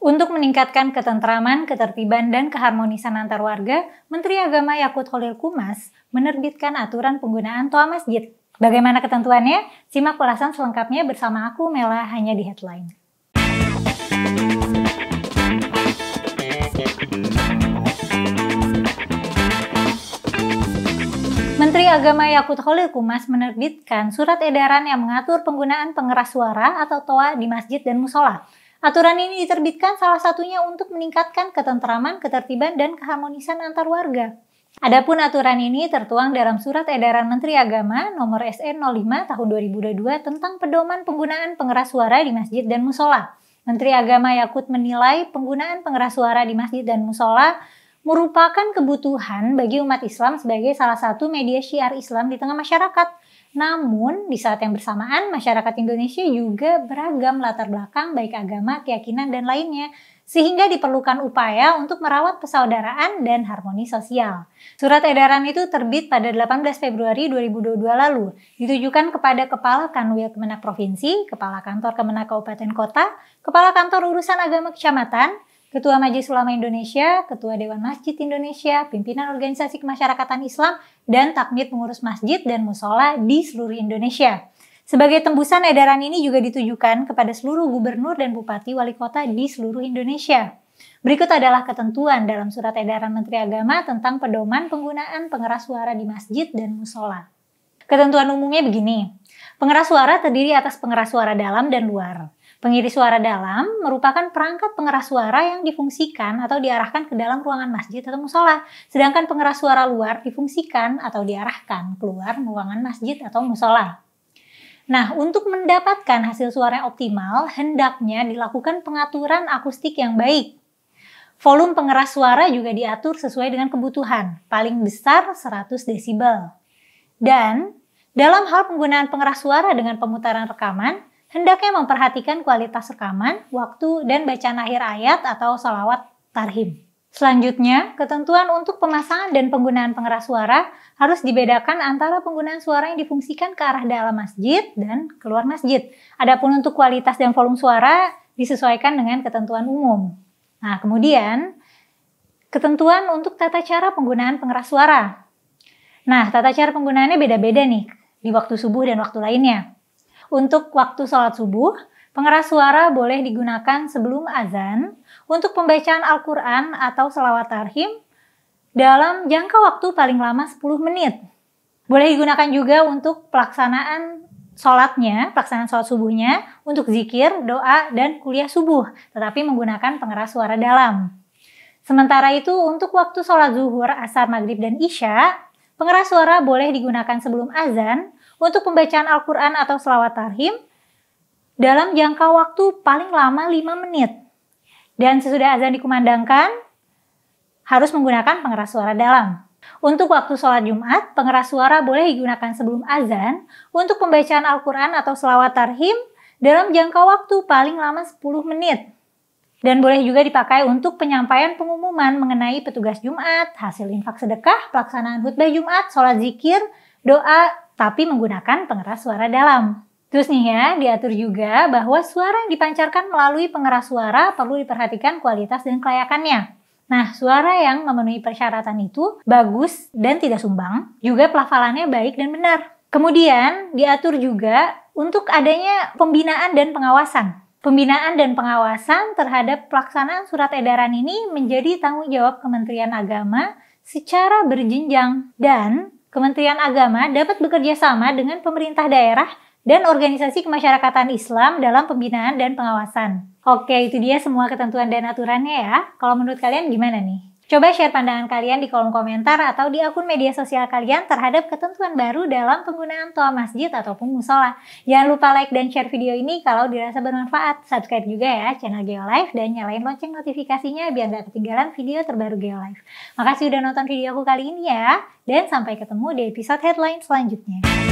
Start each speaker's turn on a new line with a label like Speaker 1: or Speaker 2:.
Speaker 1: Untuk meningkatkan ketentraman, ketertiban, dan keharmonisan antar warga, Menteri Agama Yakut Holil Kumas menerbitkan aturan penggunaan toa masjid. Bagaimana ketentuannya? Simak ulasan selengkapnya bersama aku, Mela, hanya di Headline. Menteri Agama Yakut Holil Kumas menerbitkan surat edaran yang mengatur penggunaan pengeras suara atau toa di masjid dan musola. Aturan ini diterbitkan salah satunya untuk meningkatkan ketentraman, ketertiban, dan keharmonisan antar warga. Adapun aturan ini tertuang dalam Surat Edaran Menteri Agama Nomor SN 05 Tahun 2022 tentang pedoman penggunaan pengeras suara di masjid dan musola. Menteri Agama Yakut menilai penggunaan pengeras suara di masjid dan musola merupakan kebutuhan bagi umat Islam sebagai salah satu media syiar Islam di tengah masyarakat. Namun, di saat yang bersamaan, masyarakat Indonesia juga beragam latar belakang baik agama, keyakinan, dan lainnya sehingga diperlukan upaya untuk merawat persaudaraan dan harmoni sosial. Surat edaran itu terbit pada 18 Februari 2022 lalu, ditujukan kepada Kepala Kanwil Kemenak Provinsi, Kepala Kantor Kemenak Kabupaten Kota, Kepala Kantor Urusan Agama Kecamatan, Ketua Majelis Ulama Indonesia, Ketua Dewan Masjid Indonesia, pimpinan organisasi kemasyarakatan Islam, dan takmir pengurus masjid dan musola di seluruh Indonesia. Sebagai tembusan edaran ini juga ditujukan kepada seluruh gubernur dan bupati wali kota di seluruh Indonesia. Berikut adalah ketentuan dalam surat edaran Menteri Agama tentang pedoman penggunaan pengeras suara di masjid dan musola. Ketentuan umumnya begini, Pengeras suara terdiri atas pengeras suara dalam dan luar. Pengiris suara dalam merupakan perangkat pengeras suara yang difungsikan atau diarahkan ke dalam ruangan masjid atau musola, sedangkan pengeras suara luar difungsikan atau diarahkan keluar ruangan masjid atau musola. Nah, untuk mendapatkan hasil suara yang optimal, hendaknya dilakukan pengaturan akustik yang baik. Volume pengeras suara juga diatur sesuai dengan kebutuhan, paling besar 100 desibel. Dan dalam hal penggunaan pengeras suara dengan pemutaran rekaman, hendaknya memperhatikan kualitas rekaman, waktu, dan bacaan akhir ayat atau salawat tarhim. Selanjutnya, ketentuan untuk pemasangan dan penggunaan pengeras suara harus dibedakan antara penggunaan suara yang difungsikan ke arah dalam masjid dan keluar masjid. Adapun untuk kualitas dan volume suara disesuaikan dengan ketentuan umum. Nah, kemudian ketentuan untuk tata cara penggunaan pengeras suara. Nah, tata cara penggunaannya beda-beda nih di waktu subuh dan waktu lainnya. Untuk waktu sholat subuh, pengeras suara boleh digunakan sebelum azan untuk pembacaan Al-Quran atau selawat tarhim dalam jangka waktu paling lama 10 menit. Boleh digunakan juga untuk pelaksanaan sholatnya, pelaksanaan sholat subuhnya untuk zikir, doa, dan kuliah subuh, tetapi menggunakan pengeras suara dalam. Sementara itu, untuk waktu sholat zuhur, asar, maghrib, dan isya, Pengeras suara boleh digunakan sebelum azan untuk pembacaan Al-Quran atau selawat tarhim dalam jangka waktu paling lama 5 menit. Dan sesudah azan dikumandangkan, harus menggunakan pengeras suara dalam. Untuk waktu sholat Jumat, pengeras suara boleh digunakan sebelum azan untuk pembacaan Al-Quran atau selawat tarhim dalam jangka waktu paling lama 10 menit. Dan boleh juga dipakai untuk penyampaian pengumuman mengenai petugas Jumat, hasil infak sedekah, pelaksanaan khutbah Jumat, sholat zikir, doa, tapi menggunakan pengeras suara dalam. Terus nih ya, diatur juga bahwa suara yang dipancarkan melalui pengeras suara perlu diperhatikan kualitas dan kelayakannya. Nah, suara yang memenuhi persyaratan itu bagus dan tidak sumbang, juga pelafalannya baik dan benar. Kemudian, diatur juga untuk adanya pembinaan dan pengawasan. Pembinaan dan pengawasan terhadap pelaksanaan surat edaran ini menjadi tanggung jawab Kementerian Agama secara berjenjang dan Kementerian Agama dapat bekerja sama dengan pemerintah daerah dan organisasi kemasyarakatan Islam dalam pembinaan dan pengawasan. Oke, itu dia semua ketentuan dan aturannya ya. Kalau menurut kalian gimana nih? Coba share pandangan kalian di kolom komentar atau di akun media sosial kalian terhadap ketentuan baru dalam penggunaan toa masjid ataupun musola. Jangan lupa like dan share video ini kalau dirasa bermanfaat. Subscribe juga ya channel GeoLife dan nyalain lonceng notifikasinya biar gak ketinggalan video terbaru GeoLife. Makasih udah nonton video aku kali ini ya, dan sampai ketemu di episode headline selanjutnya.